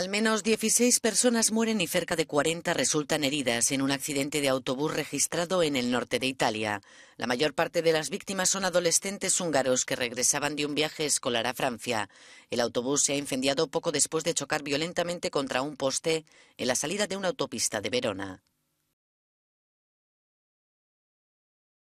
Al menos 16 personas mueren y cerca de 40 resultan heridas en un accidente de autobús registrado en el norte de Italia. La mayor parte de las víctimas son adolescentes húngaros que regresaban de un viaje escolar a Francia. El autobús se ha incendiado poco después de chocar violentamente contra un poste en la salida de una autopista de Verona.